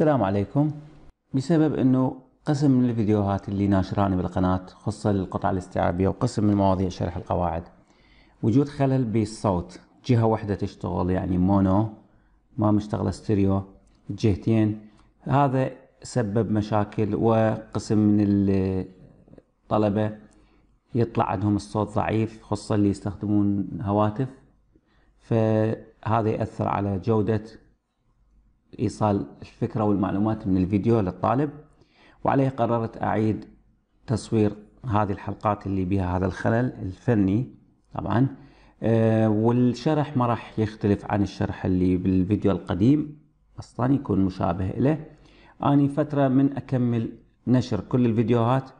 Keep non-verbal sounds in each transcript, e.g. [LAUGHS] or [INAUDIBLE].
السلام عليكم بسبب انه قسم من الفيديوهات اللي ناشراني بالقناة خاصة للقطع الاستيعابية وقسم من مواضيع شرح القواعد وجود خلل بالصوت جهة واحدة تشتغل يعني مونو ما مشتغلة ستيريو الجهتين هذا سبب مشاكل وقسم من الطلبة يطلع عندهم الصوت ضعيف خاصة اللي يستخدمون هواتف فهذا يأثر على جودة إيصال الفكرة والمعلومات من الفيديو للطالب وعليه قررت أعيد تصوير هذه الحلقات اللي بها هذا الخلل الفني طبعا أه والشرح ما راح يختلف عن الشرح اللي بالفيديو القديم أصلا يكون مشابه له أني فترة من أكمل نشر كل الفيديوهات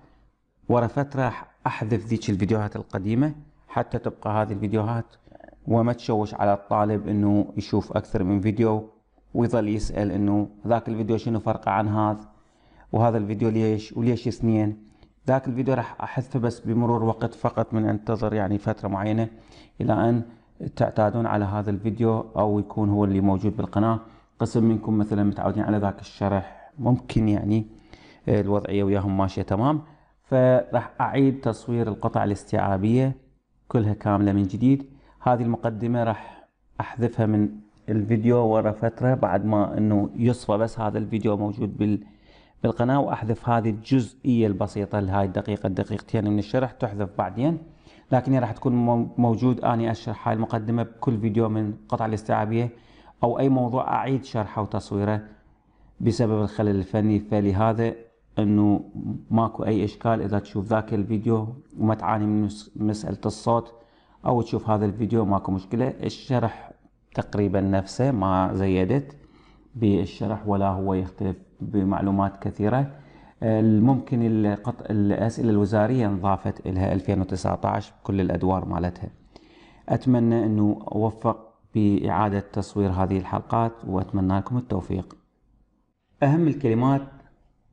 ورا فترة أحذف ذيك الفيديوهات القديمة حتى تبقى هذه الفيديوهات وما تشوش على الطالب أنه يشوف أكثر من فيديو ويظل يسال انه ذاك الفيديو شنو فرقه عن هذا وهذا الفيديو ليش وليش اثنين ذاك الفيديو راح احذفه بس بمرور وقت فقط من انتظر يعني فتره معينه الى ان تعتادون على هذا الفيديو او يكون هو اللي موجود بالقناه قسم منكم مثلا متعودين على ذاك الشرح ممكن يعني آه، الوضعيه وياهم ماشيه تمام فراح اعيد تصوير القطع الاستيعابيه كلها كامله من جديد هذه المقدمه راح احذفها من الفيديو ورا فترة بعد ما انه يصفى بس هذا الفيديو موجود بال بالقناة واحذف هذه الجزئية البسيطة لهاي الدقيقة الدقيقتين من الشرح تحذف بعدين لكن هي راح تكون موجود اني اشرح هاي المقدمة بكل فيديو من قطع الاستيعابية او اي موضوع اعيد شرحه وتصويره بسبب الخلل الفني فلهذا انه ماكو اي اشكال اذا تشوف ذاك الفيديو وما تعاني من مسألة الصوت او تشوف هذا الفيديو ماكو مشكلة الشرح تقريبا نفسه ما زيدت بالشرح ولا هو يختلف بمعلومات كثيرة ممكن الأسئلة الوزارية انضافت لها 2019 بكل الأدوار مالتها أتمنى أنه أوفق بإعادة تصوير هذه الحلقات وأتمنى لكم التوفيق أهم الكلمات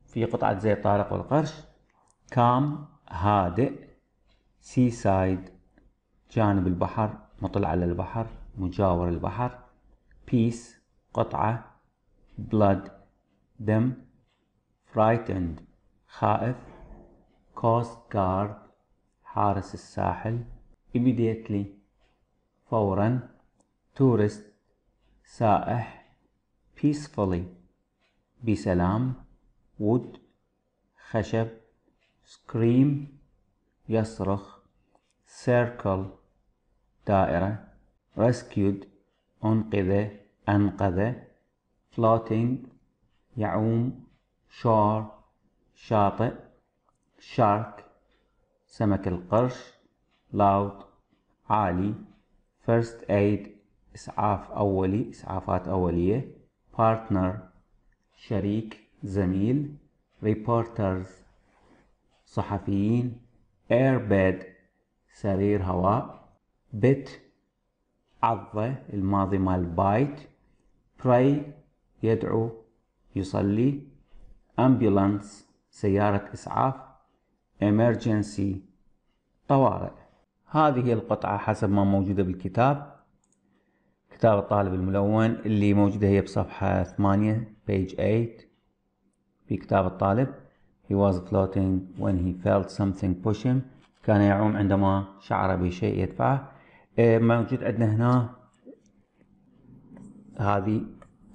في قطعة زيت طارق والقرش كام هادئ سي سايد جانب البحر مطل على البحر مجاور البحر peace قطعة blood دم frightened خائف coast guard حارس الساحل immediately فورا tourist سائح peacefully بسلام wood خشب scream يصرخ circle دائرة rescued أنقذ أنقذ floating يعوم shore شاطئ shark سمك القرش loud عالي first aid إسعاف أولي إسعافات أولية partner شريك زميل reporters صحفيين airbed سرير هواء bit عضة الماضي مال بايت pray يدعو يصلي ambulance سيارة اسعاف emergency طوارئ هذه القطعة حسب ما موجودة بالكتاب كتاب الطالب الملون اللي موجودة هي بصفحة 8 page 8 في كتاب الطالب he was floating when he felt something push him كان يعوم عندما شعر بشيء يدفعه إيه، موجود عندنا هنا هذه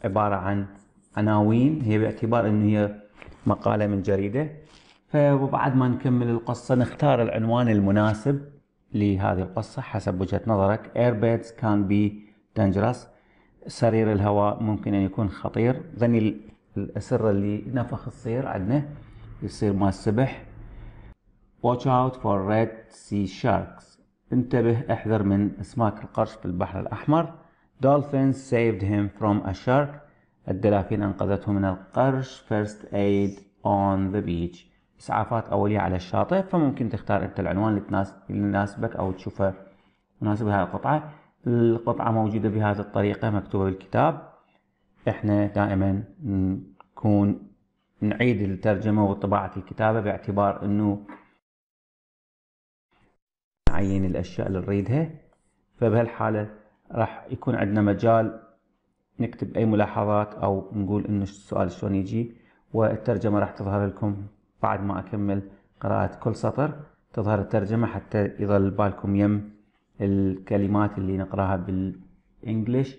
عبارة عن عناوين هي باعتبار انه هي مقالة من جريدة فبعد ما نكمل القصة نختار العنوان المناسب لهذه القصة حسب وجهة نظرك Airbeds can be dangerous سرير الهواء ممكن أن يكون خطير ذني الأسرة اللي نفخ الصير عندنا يصير ما السبح watch out for red sea sharks انتبه احذر من اسماك القرش في البحر الأحمر Dolphins saved him from a shark الدلافين أنقذته من القرش First aid on the beach إسعافات أولية على الشاطئ فممكن تختار أنت العنوان اللي يناسبك أو تشوفه مناسب لهذه القطعة القطعة موجودة بهذه الطريقة مكتوبة بالكتاب احنا دائما نكون نعيد الترجمة وطباعة الكتابة باعتبار انه نعين الأشياء اللي نريدها فبهالحالة راح يكون عندنا مجال نكتب أي ملاحظات أو نقول إنه السؤال شلون يجي والترجمة راح تظهر لكم بعد ما أكمل قراءة كل سطر تظهر الترجمة حتى يظل بالكم يم الكلمات اللي نقراها بالإنجليش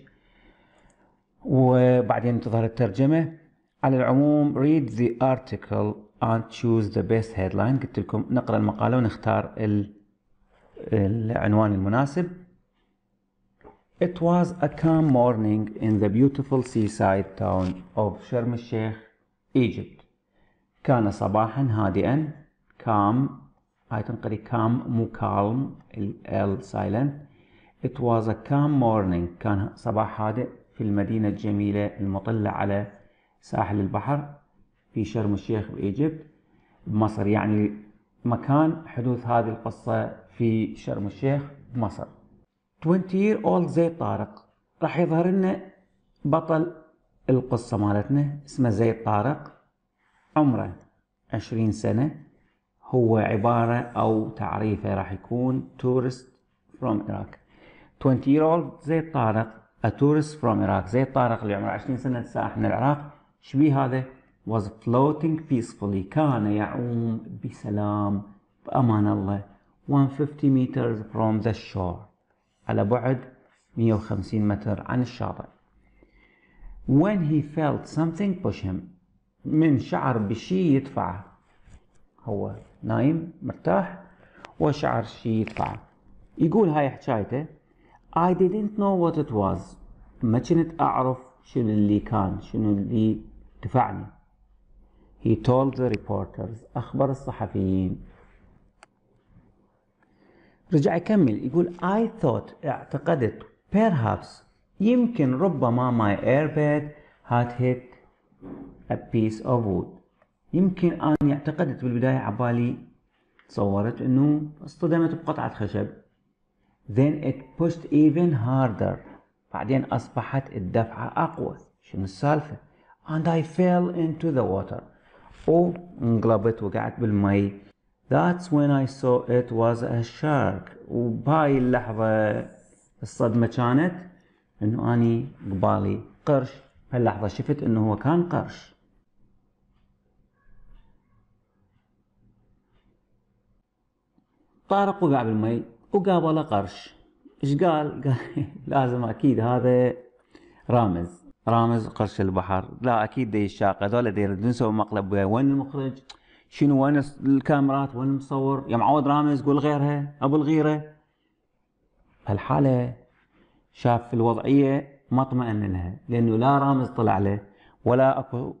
وبعدين تظهر الترجمة على العموم read the article and choose the best headline قلت لكم نقرأ المقالة ونختار ال العنوان المناسب It was a calm morning in the beautiful seaside town of شرم الشيخ Egypt كان صباحا هادئا calm هاي تنقري calm مو calm ال silent It was a calm morning كان صباح هادئ في المدينة الجميلة المطلة على ساحل البحر في شرم الشيخ بإيجيبت بمصر يعني مكان حدوث هذه القصة في شرم الشيخ مصر 20 year old زيد طارق راح يظهر لنا بطل القصة مالتنا اسمه زيد طارق عمره 20 سنة هو عبارة أو تعريفه راح يكون tourist from Iraq 20 year old زيد طارق a tourist from Iraq زيد طارق اللي عمره 20 سنة سائح من العراق شبيه هذا was floating peacefully كان يعوم بسلام بأمان الله 150 meters from the shore على بعد 150 متر عن الشاطئ when he felt something push him من شعر بشي يدفعه هو نايم مرتاح وشعر شي يدفعه يقول هاي حكايته I didn't know what it was ما كنت أعرف شنو اللي كان شنو اللي دفعني he told the reporters أخبر الصحفيين رجع يكمل يقول I thought اعتقدت perhaps يمكن ربما my airbag had hit a piece of wood يمكن أني اعتقدت بالبداية عبالي تصورت إنه اصطدمت بقطعة خشب then it pushed even harder بعدين أصبحت الدفعة أقوى شنو السالفة and I fell into the water وانقلبت وقعت بالماء That's when I saw it was a shark وبهاي اللحظة الصدمة كانت انه اني قبالي قرش هاللحظة شفت انه هو كان قرش طارق وقع بالمي وقابله قرش ايش قال؟ [LAUGHS] قال لازم اكيد هذا رامز رامز قرش البحر لا اكيد دي الشاقة هذول دي يريدون يسوون مقلب وين المخرج؟ شنو وين الكاميرات وين المصور يا معود رامز قول غيرها ابو الغيره هالحاله شاف الوضعيه ما اطمئن لها لانه لا رامز طلع له ولا اكو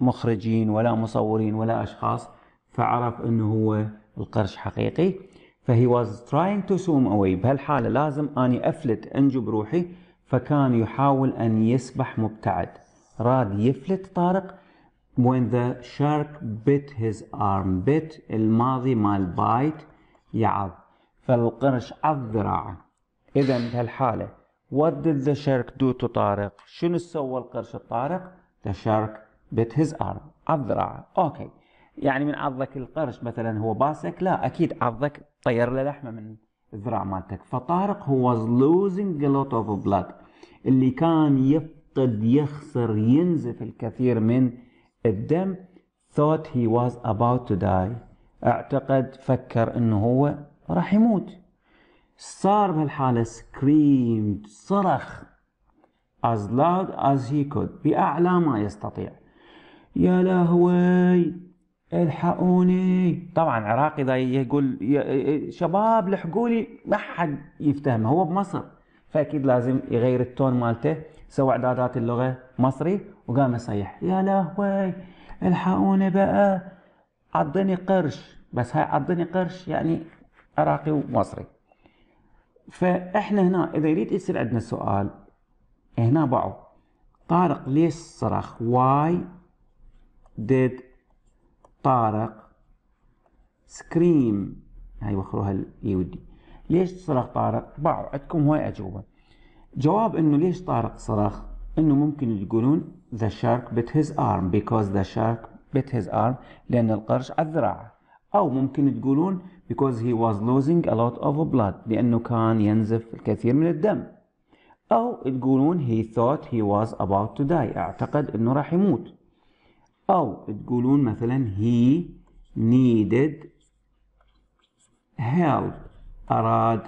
مخرجين ولا مصورين ولا اشخاص فعرف انه هو القرش حقيقي فهي واز تراينغ تو سوم اواي بهالحاله لازم اني افلت أنجو بروحي فكان يحاول ان يسبح مبتعد راد يفلت طارق when the shark bit his arm bit الماضي مال bite يعض فالقرش عض ذراعه اذا بهالحاله what did the shark do to طارق شنو سوى القرش الطارق the shark bit his arm عض ذراعه اوكي يعني من عضك القرش مثلا هو باسك لا اكيد عضك طير له لحمه من الذراع مالتك فطارق هو was losing a lot of blood اللي كان يفقد يخسر ينزف الكثير من الدم thought he was about to die اعتقد فكر انه هو راح يموت صار بهالحالة screamed صرخ as loud as he could بأعلى ما يستطيع يا لهوي الحقوني طبعا عراقي ذا يقول شباب لحقولي ما حد يفتهمه هو بمصر فاكيد لازم يغير التون مالته سوى اعدادات اللغه مصري وقام يصيح يا لهوي الحقوني بقى عضني قرش بس هاي عضني قرش يعني عراقي ومصري فاحنا هنا اذا يريد يصير عندنا سؤال هنا بعو طارق ليش صرخ واي did طارق سكريم هاي وخروها اليهودي e ليش صرخ طارق باعوا عندكم هواي اجوبه جواب انه ليش طارق صرخ انه ممكن يقولون ذا شارك bit هيز ارم بيكوز ذا شارك bit هيز ارم لان القرش عذراعه او ممكن تقولون because he was losing a lot of blood لانه كان ينزف الكثير من الدم او تقولون he thought he was about to die اعتقد انه راح يموت او تقولون مثلا he needed help اراد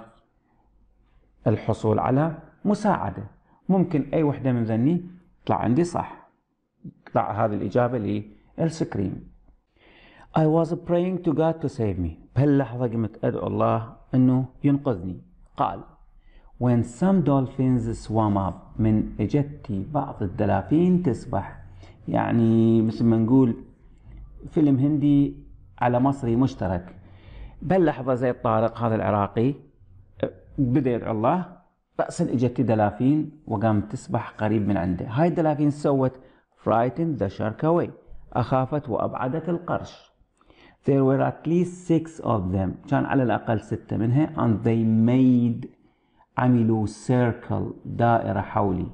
الحصول على مساعده ممكن أي وحدة من ذني تطلع عندي صح تطلع هذه الإجابة للسكرين I was praying to God to save me بهاللحظة قمت أدعو الله أنه ينقذني قال When some dolphins swam up من اجتي بعض الدلافين تسبح يعني مثل ما نقول فيلم هندي على مصري مشترك بهاللحظة زي الطارق هذا العراقي أه، بدأ يدعو الله رأسا اجت دلافين وقامت تسبح قريب من عنده هاي الدلافين سوت فرايتن the shark away أخافت وأبعدت القرش there were at least six of them كان على الأقل ستة منها and they made عملوا circle دائرة حولي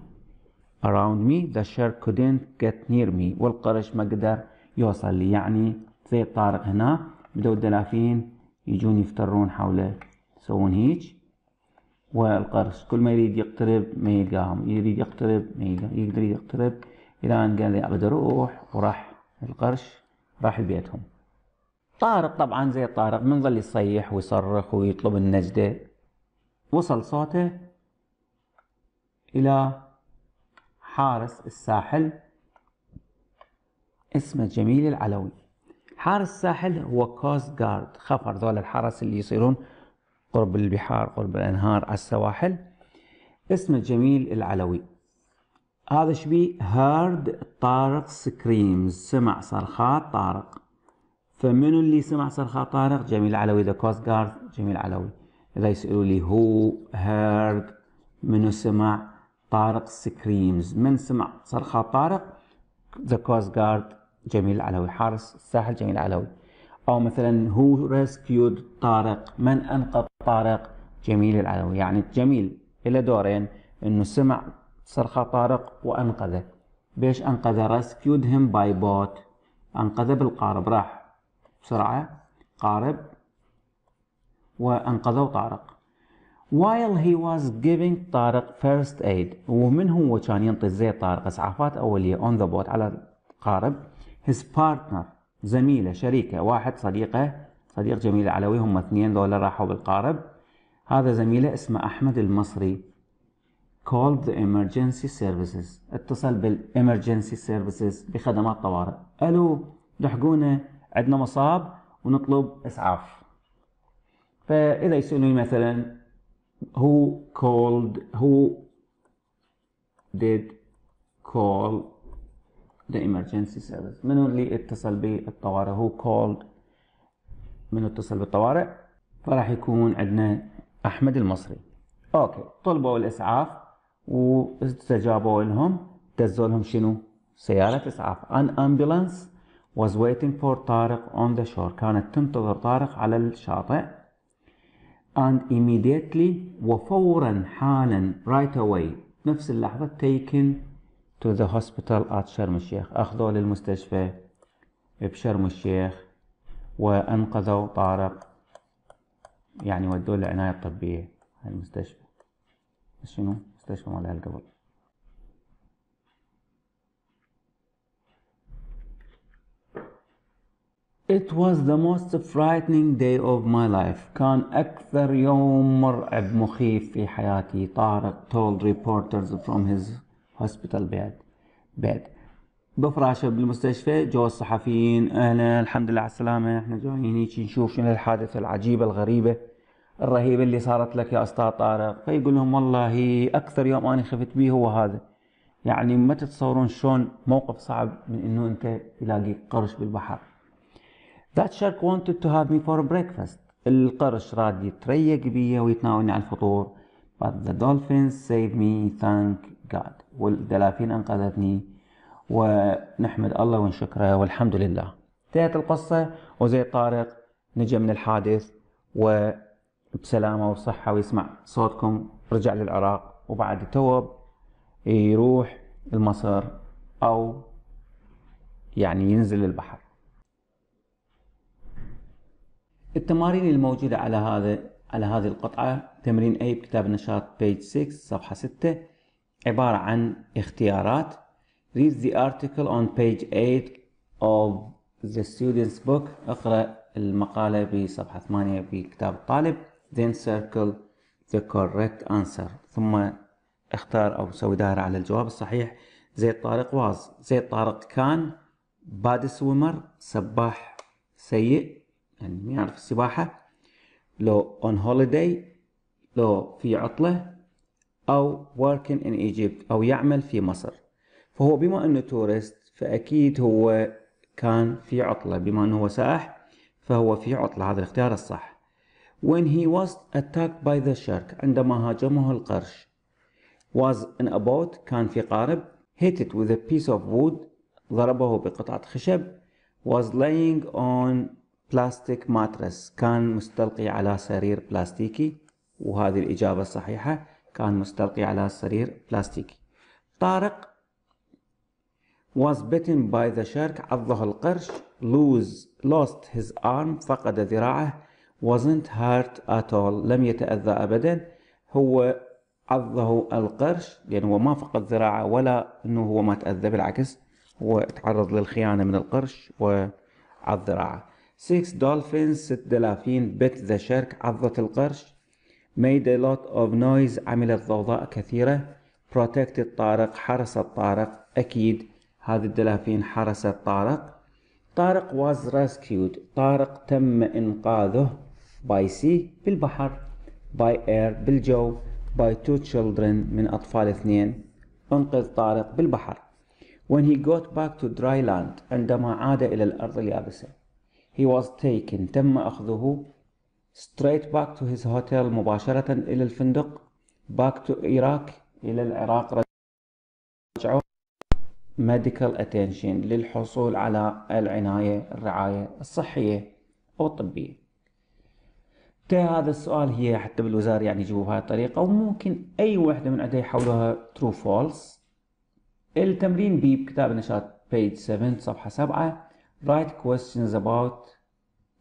around me the shark couldn't get near me والقرش ما قدر يوصل لي يعني زي طارق هنا بدو الدلافين يجون يفترون حوله يسوون هيج والقرص كل ما يريد يقترب ما يلقاهم يريد يقترب ما يلقاهم يقدر يقترب إلى أن قال لي أقدر أروح وراح القرش راح لبيتهم طارق طبعا زي طارق من ظل يصيح ويصرخ ويطلب النجدة وصل صوته إلى حارس الساحل اسمه جميل العلوي حارس الساحل هو كوست جارد خفر ذول الحرس اللي يصيرون قرب البحار قرب الأنهار على السواحل اسمه جميل العلوي هذا شبيه هارد طارق سكريمز سمع صرخات طارق فمنو اللي سمع صرخات طارق جميل العلوي ذا كوست جارد جميل علوي اذا يسالوا لي هو هارد منو سمع طارق سكريمز من سمع صرخات طارق ذا كوست جارد جميل العلوي حارس الساحل جميل العلوي أو مثلا هو ريسكيود طارق من أنقذ طارق جميل العلوي يعني جميل إلى دورين أنه سمع صرخة طارق وأنقذه بيش أنقذه ريسكيود هم باي بوت أنقذه بالقارب راح بسرعة قارب وأنقذه طارق while he was giving طارق first aid ومن هو كان ينطي زيت طارق اسعافات اوليه on the boat على القارب his partner زميلة شريكة واحد صديقة صديق جميل علوي هم اثنين ذولا راحوا بالقارب هذا زميله اسمه أحمد المصري called the emergency services اتصل بالامرجنسي سيرفيسز بخدمات طوارئ الو لحقونا عندنا مصاب ونطلب اسعاف فاذا يسالوني مثلا who called who did call the emergency service منو اللي اتصل بالطوارئ هو called منو اتصل بالطوارئ فراح يكون عندنا احمد المصري اوكي طلبوا الاسعاف واستجابوا لهم دزوا لهم شنو سيارة اسعاف an ambulance was waiting for طارق on the shore كانت تنتظر طارق على الشاطئ and immediately وفورا حالا right away نفس اللحظة taken to the hospital at شرم الشيخ أخذوه للمستشفى بشرم الشيخ وأنقذوا طارق يعني ودوه للعناية الطبية هاي المستشفى شنو مستشفى مال القبل It was the most frightening day of my life. كان أكثر يوم مرعب مخيف في حياتي. طارق told reporters from his هوسبيتال باد باد بفراشه بالمستشفى جو الصحفيين اهلا الحمد لله على السلامه احنا جايين هيك نشوف شنو الحادثه العجيبه الغريبه الرهيبه اللي صارت لك يا استاذ طارق فيقول لهم والله اكثر يوم انا خفت به هو هذا يعني ما تتصورون شلون موقف صعب من انه انت تلاقي قرش بالبحر That shark wanted to have me for breakfast. القرش راد يتريق بيا ويتناولني على الفطور. But the dolphins saved me thank قاعد والدلافين أنقذتني ونحمد الله ونشكره والحمد لله انتهت القصة وزي طارق نجا من الحادث وبسلامة وصحة ويسمع صوتكم رجع للعراق وبعد توب يروح لمصر أو يعني ينزل البحر التمارين الموجودة على هذا على هذه القطعة تمرين A بكتاب النشاط بيج 6 صفحة 6 عبارة عن اختيارات read the article on page 8 of the student's book اقرأ المقالة بصفحة 8 بكتاب الطالب then circle the correct answer ثم اختار أو سوي دائرة على الجواب الصحيح زيد طارق واز زيد طارق كان باد سويمر سباح سيء يعني ما يعرف السباحة لو اون هوليداي لو في عطلة أو working in Egypt أو يعمل في مصر فهو بما أنه تورست فأكيد هو كان في عطلة بما أنه هو سائح فهو في عطلة هذا الاختيار الصح when he was attacked by the shark عندما هاجمه القرش was in a boat كان في قارب hit it with a piece of wood ضربه بقطعة خشب was laying on plastic mattress كان مستلقي على سرير بلاستيكي وهذه الإجابة الصحيحة كان مستلقي على سرير بلاستيكي طارق was bitten by the shark عضه القرش lose lost his arm فقد ذراعه wasn't hurt at all لم يتأذى أبدا هو عضه القرش لأنه يعني هو ما فقد ذراعه ولا أنه هو ما تأذى بالعكس هو تعرض للخيانة من القرش وعض ذراعه 6 dolphins ست دلافين bit the shark عضت القرش made a lot of noise عملت ضوضاء كثيرة protected طارق حرس الطارق أكيد هذه الدلافين حرست طارق طارق was rescued طارق تم إنقاذه by sea بالبحر by air بالجو by two children من أطفال اثنين أنقذ طارق بالبحر when he got back to dry land عندما عاد إلى الأرض اليابسة he was taken تم أخذه straight back to his hotel مباشرة إلى الفندق back to Iraq إلى العراق رجعوا medical attention للحصول على العناية الرعاية الصحية أو الطبية هذا السؤال هي حتى بالوزارة يعني يجيبوا بهاي الطريقة وممكن أي وحدة من عندها يحولوها true false التمرين بي بكتاب النشاط page 7 صفحة 7 write questions about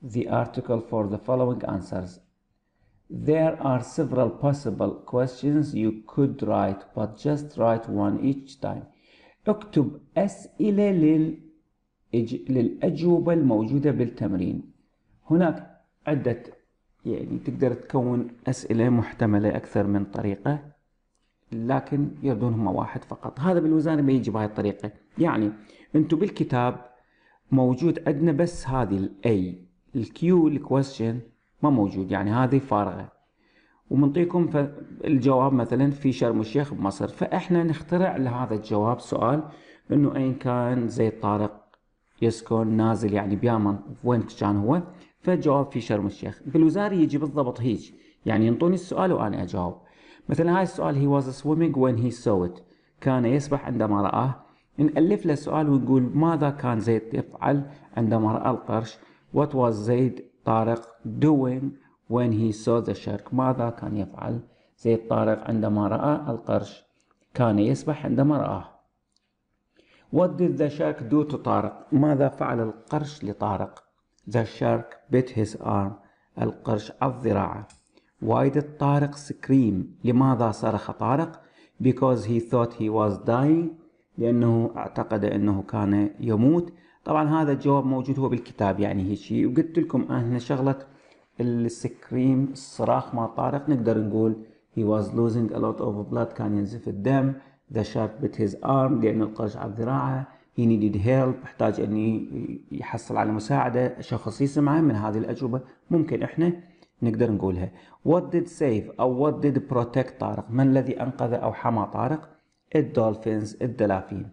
the article for the following answers. There are several possible questions you could write, but just write one each time. اكتب أسئلة للأجوبة الموجودة بالتمرين. هناك عدة يعني تقدر تكون أسئلة محتملة أكثر من طريقة لكن هما واحد فقط هذا بالوزارة ما يجي بهاي الطريقة يعني أنتم بالكتاب موجود عندنا بس هذه الأي الكيو الكويستشن ما موجود يعني هذه فارغه ومنطيكم الجواب مثلا في شرم الشيخ بمصر فاحنا نخترع لهذا الجواب سؤال انه اين كان زيد طارق يسكن نازل يعني بيامن وين كان هو فالجواب في شرم الشيخ بالوزاري يجي بالضبط هيك يعني ينطوني السؤال وانا اجاوب مثلا هاي السؤال هي واز سويمينج وين هي سوت كان يسبح عندما رآه نألف له سؤال ونقول ماذا كان زيد يفعل عندما رأى القرش What was Zaid طارق doing when he saw the shark ماذا كان يفعل زيد طارق عندما رأى القرش كان يسبح عندما رآه What did the shark do to طارق ماذا فعل القرش لطارق The shark bit his arm القرش عض ذراعه Why did طارق scream لماذا صرخ طارق Because he thought he was dying لأنه اعتقد أنه كان يموت طبعا هذا الجواب موجود هو بالكتاب يعني شيء وقلت لكم هنا شغله السكريم الصراخ ما طارق نقدر نقول he was losing a lot of blood كان ينزف الدم the sharp bit his arm لأن القرش على ذراعه he needed help احتاج أن يحصل على مساعدة شخص يسمعه من هذه الأجوبة ممكن إحنا نقدر نقولها what did save أو what did protect طارق من الذي أنقذ أو حمى طارق الدولفينز الدلافين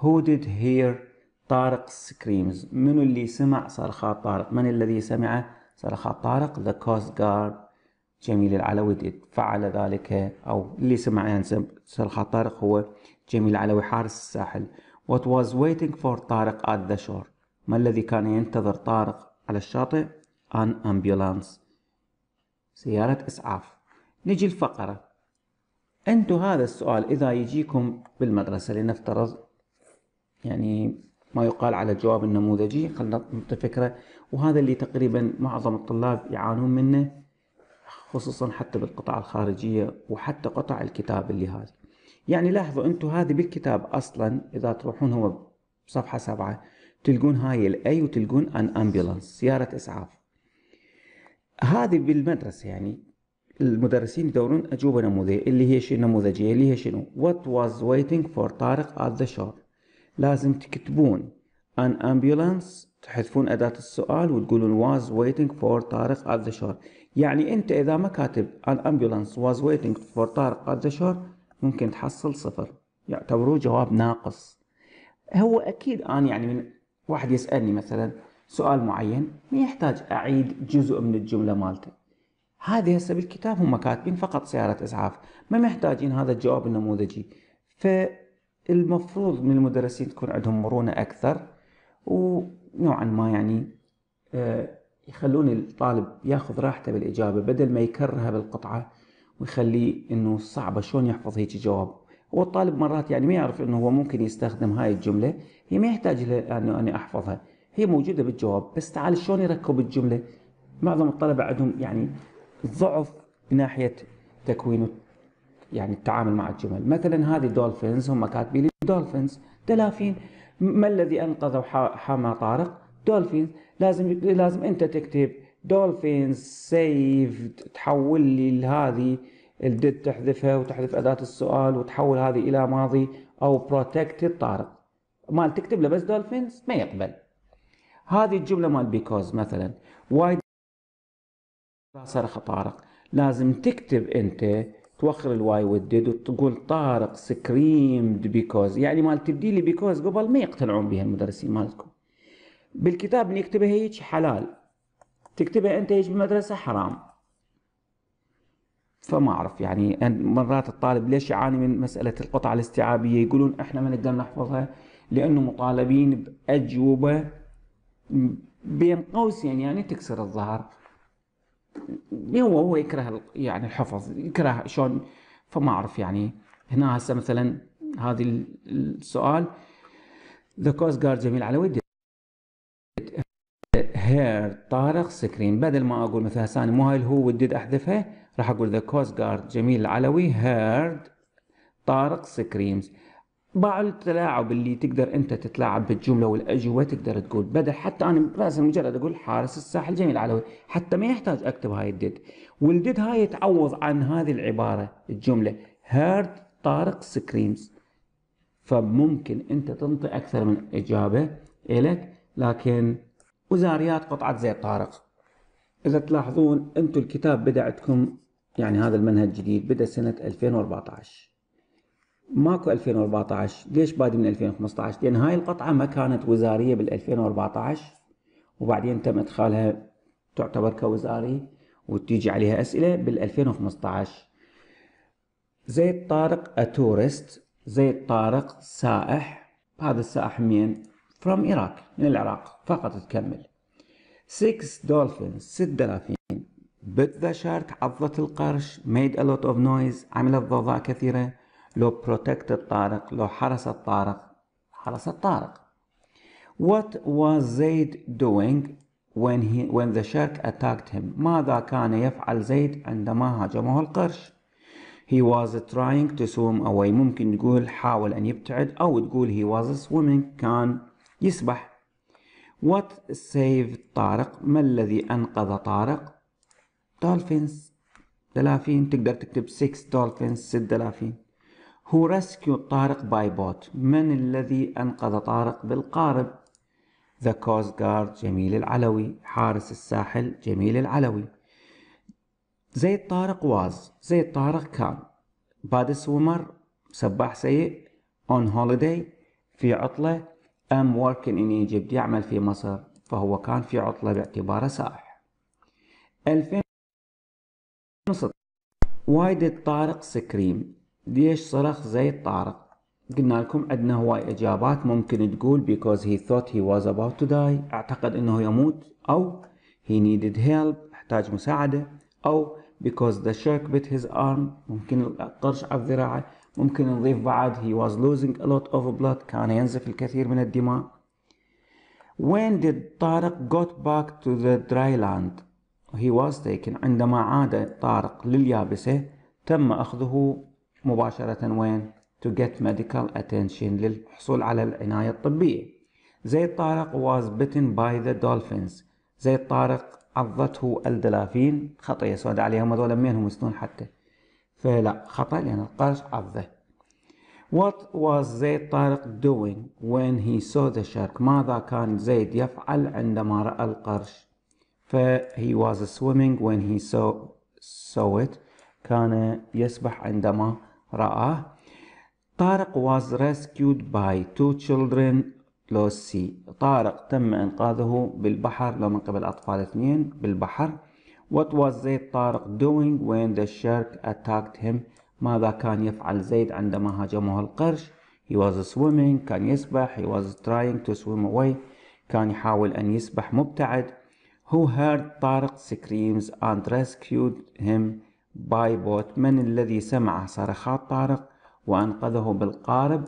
who did hear طارق سكريمز منو اللي سمع صرخات طارق من الذي سمع صرخات طارق ذا كوست جارد جميل العلوي فعل ذلك او اللي سمع يعني صرخات طارق هو جميل العلوي حارس الساحل what was waiting for طارق at the shore ما الذي كان ينتظر طارق على الشاطئ an ambulance سيارة إسعاف نجي الفقرة أنتو هذا السؤال إذا يجيكم بالمدرسة لنفترض يعني ما يقال على الجواب النموذجي خلنا نعطي فكرة وهذا اللي تقريبا معظم الطلاب يعانون منه خصوصا حتى بالقطع الخارجية وحتى قطع الكتاب اللي هذه يعني لاحظوا انتم هذه بالكتاب اصلا اذا تروحون هو بصفحة سبعة تلقون هاي الاي وتلقون ان امبيلانس سيارة اسعاف هذه بالمدرسة يعني المدرسين يدورون اجوبة نموذجية اللي هي شنو نموذجية اللي هي شنو وات واز ويتنج فور طارق ات ذا شور لازم تكتبون an ambulance تحذفون أداة السؤال وتقولون was waiting for طارق at the shore يعني أنت إذا ما كاتب an ambulance was waiting for طارق at the shore ممكن تحصل صفر يعتبروه جواب ناقص هو أكيد أنا يعني من واحد يسألني مثلا سؤال معين ما يحتاج أعيد جزء من الجملة مالته هذه هسه بالكتاب هم كاتبين فقط سيارة إسعاف ما محتاجين هذا الجواب النموذجي ف المفروض من المدرسين تكون عندهم مرونة أكثر ونوعا ما يعني آه، يخلون الطالب ياخذ راحته بالإجابة بدل ما يكرهها بالقطعة ويخليه إنه صعبة شلون يحفظ هيك جواب هو الطالب مرات يعني ما يعرف إنه هو ممكن يستخدم هاي الجملة هي ما يحتاج إلى إنه أنا أحفظها هي موجودة بالجواب بس تعال شلون يركب الجملة معظم الطلبة عندهم يعني ضعف من ناحية تكوين يعني التعامل مع الجمل مثلا هذه دولفينز هم كاتبين لي دولفينز دلافين ما الذي انقذ حما طارق دولفينز لازم لازم انت تكتب دولفينز سيفد تحول لي هذه الديد تحذفها وتحذف اداه السؤال وتحول هذه الى ماضي او بروتكتد طارق مال تكتب له بس دولفينز ما يقبل هذه الجمله مال بيكوز مثلا وايد صرخ طارق لازم تكتب انت توخر الواي والديد وتقول طارق سكريمد بيكوز يعني مال تبديلي بيكوز قبل ما يقتنعون بها المدرسين مالكم بالكتاب نكتبها هيك حلال تكتبها انت هيك بالمدرسه حرام فما اعرف يعني مرات الطالب ليش يعاني من مساله القطعه الاستيعابيه يقولون احنا ما نقدر نحفظها لانه مطالبين باجوبه بين قوسين يعني تكسر الظهر هو هو يكره يعني الحفظ يكره شلون فما اعرف يعني هنا هسه مثلا هذا السؤال ذا كوست جارد جميل ودي هير طارق سكرين بدل ما اقول مثلا هسه مو هاي هو ودي احذفها راح اقول ذا كوست جارد جميل علوي هيرد طارق سكريمز مع التلاعب اللي تقدر انت تتلاعب بالجمله والاجوبه تقدر تقول بدل حتى انا لازم مجرد اقول حارس الساحل جميل علوي حتى ما يحتاج اكتب هاي الديد والديد هاي تعوض عن هذه العباره الجمله هيرد طارق سكريمز فممكن انت تنطي اكثر من اجابه الك لكن وزاريات قطعه زيت طارق اذا تلاحظون انتم الكتاب بدا عندكم يعني هذا المنهج الجديد بدا سنه 2014 ماكو 2014 ليش بادي من 2015 لان هاي القطعه ما كانت وزاريه بال 2014 وبعدين تم ادخالها تعتبر كوزاري وتيجي عليها اسئله بال 2015 زيد طارق اتورست زيد طارق سائح هذا السائح من فروم عراق من العراق فقط تكمل 6 دولفين، 6 دلافين بت ذا شارك عضت القرش ميد ا لوت اوف نويز، عملت ضوضاء كثيره لو بروتكت طارق لو حرس الطارق حرس الطارق What was زيد doing when, he, when the shark attacked him ماذا كان يفعل زيد عندما هاجمه القرش He was trying to swim away ممكن تقول حاول أن يبتعد أو تقول he was swimming كان يسبح What saved طارق ما الذي أنقذ طارق Dolphins دلافين تقدر تكتب 6 dolphins 6 دلافين هو rescued طارق باي بوت من الذي أنقذ طارق بالقارب ذا Coast Guard جميل العلوي حارس الساحل جميل العلوي زيد طارق واز زيد طارق كان باد سومر سباح سيء اون هوليداي في عطلة ام working ان ايجيبت يعمل في مصر فهو كان في عطلة باعتباره سائح 2016 Why did طارق scream ليش صرخ زيد طارق قلنا لكم عندنا هواي اجابات ممكن تقول because he thought he was about to die اعتقد انه يموت او he needed help احتاج مساعدة او because the shark bit his arm ممكن القرش على الذراع ممكن نضيف بعد he was losing a lot of blood كان ينزف الكثير من الدماء when did طارق got back to the dry land he was taken عندما عاد طارق لليابسة تم أخذه مباشرة وين؟ to get medical attention للحصول على العناية الطبية زيد طارق was bitten by the dolphins زيد طارق عضته الدلافين خطية سوداء عليهم هذول مين هم يسنون حتى فلا خطأ لأن القرش عضه What was زيد طارق doing when he saw the shark ماذا كان زيد يفعل عندما رأى القرش ف he was swimming when he saw, saw it كان يسبح عندما رآه طارق was rescued by two children lost sea طارق تم إنقاذه بالبحر لو من قبل أطفال اثنين بالبحر What was Zaid طارق doing when the shark attacked him ماذا كان يفعل زيد عندما هاجمه القرش He was swimming كان يسبح He was trying to swim away كان يحاول أن يسبح مبتعد Who heard طارق screams and rescued him باي بوت من الذي سمع صرخات طارق وأنقذه بالقارب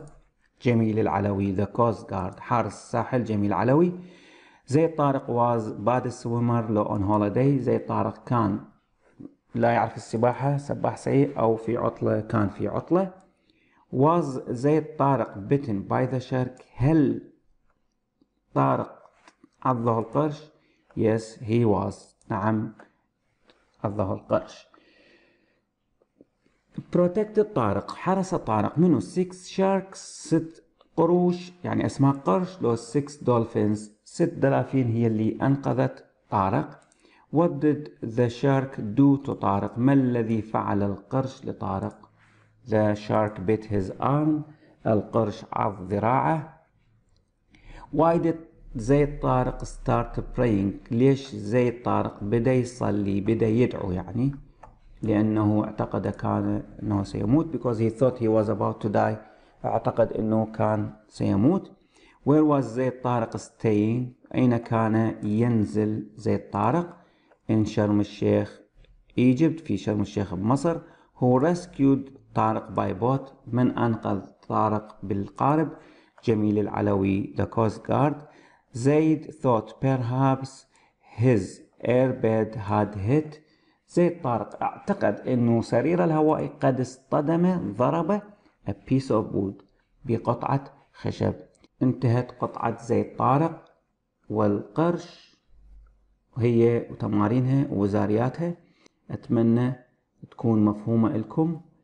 جميل العلوي ذا كوست جارد حارس الساحل جميل علوي زيد طارق واز باد سويمر لو اون هوليداي زيد طارق كان لا يعرف السباحة سباح سيء أو في عطلة كان في عطلة واز زيد طارق بتن باي ذا شرك هل طارق عضه القرش يس هي واز نعم عضه القرش بروتكت الطارق حرس الطارق منو 6 شاركس 6 قروش يعني اسمها قرش لو 6 دولفينز 6 دلافين هي اللي انقذت طارق What did the shark do to طارق ما الذي فعل القرش لطارق The shark bit his arm القرش عض ذراعه Why did زيد طارق start praying ليش زيد طارق بدأ يصلي بدأ يدعو يعني لأنه اعتقد كان أنه سيموت because he thought he was about to die اعتقد أنه كان سيموت where was زيد طارق staying أين كان ينزل زيد طارق in شرم الشيخ Egypt في شرم الشيخ بمصر who rescued طارق by boat من أنقذ طارق بالقارب جميل العلوي the coast guard زيد thought perhaps his airbed had hit زيد طارق اعتقد أنه سرير الهوائي قد اصطدم ضربة a piece of wood بقطعة خشب انتهت قطعة زيد طارق والقرش هي وتمارينها وزارياتها أتمنى تكون مفهومة لكم